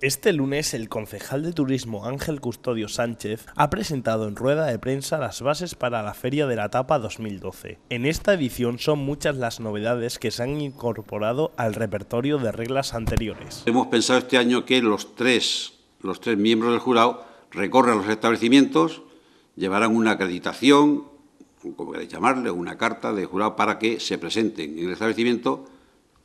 Este lunes, el concejal de turismo Ángel Custodio Sánchez ha presentado en rueda de prensa las bases para la Feria de la Tapa 2012. En esta edición son muchas las novedades que se han incorporado al repertorio de reglas anteriores. Hemos pensado este año que los tres, los miembros del jurado recorren los establecimientos, llevarán una acreditación, como queréis llamarle, una carta de jurado para que se presenten en el establecimiento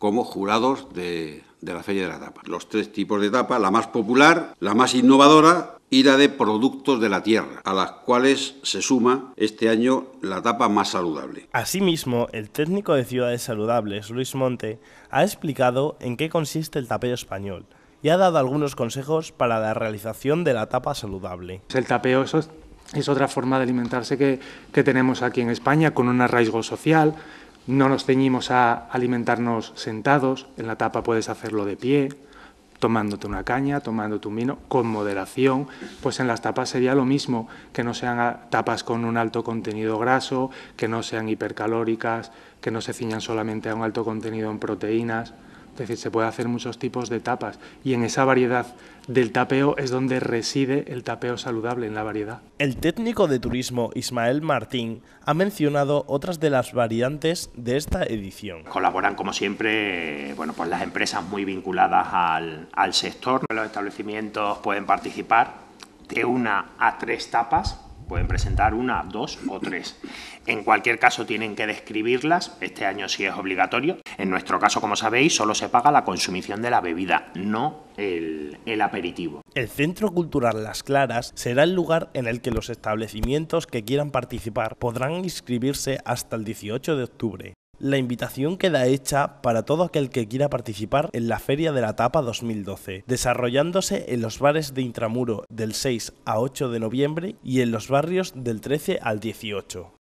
como jurados de, la Feria de la Tapa. Los tres tipos de tapa, la más popular, la más innovadora y la de productos de la tierra, a las cuales se suma este año la tapa más saludable. Asimismo, el técnico de Ciudades Saludables, Luis Monte, ha explicado en qué consiste el tapeo español y ha dado algunos consejos para la realización de la tapa saludable. El tapeo es, otra forma de alimentarse que, que tenemos aquí en España, con un arraigo social, no nos ceñimos a alimentarnos sentados, en la tapa puedes hacerlo de pie, tomándote una caña, tomándote un vino, con moderación, pues en las tapas sería lo mismo, que no sean tapas con un alto contenido graso, que no sean hipercalóricas, que no se ciñan solamente a un alto contenido en proteínas. Es decir, se puede hacer muchos tipos de tapas y en esa variedad del tapeo es donde reside el tapeo saludable, en la variedad. El técnico de turismo Ismael Martín ha mencionado otras de las variantes de esta edición. Colaboran, como siempre, bueno, pues las empresas muy vinculadas al, al sector. Los establecimientos pueden participar de una a tres tapas Pueden presentar una, dos o tres. En cualquier caso tienen que describirlas, este año sí es obligatorio. En nuestro caso, como sabéis, solo se paga la consumición de la bebida, no el, el, aperitivo. El Centro Cultural Las Claras será el lugar en el que los establecimientos que quieran participar podrán inscribirse hasta el 18 de octubre la invitación queda hecha para todo aquel que quiera participar en la Feria de la Tapa 2012, desarrollándose en los bares de Intramuro del 6 a 8 de noviembre y en los barrios del 13 al 18.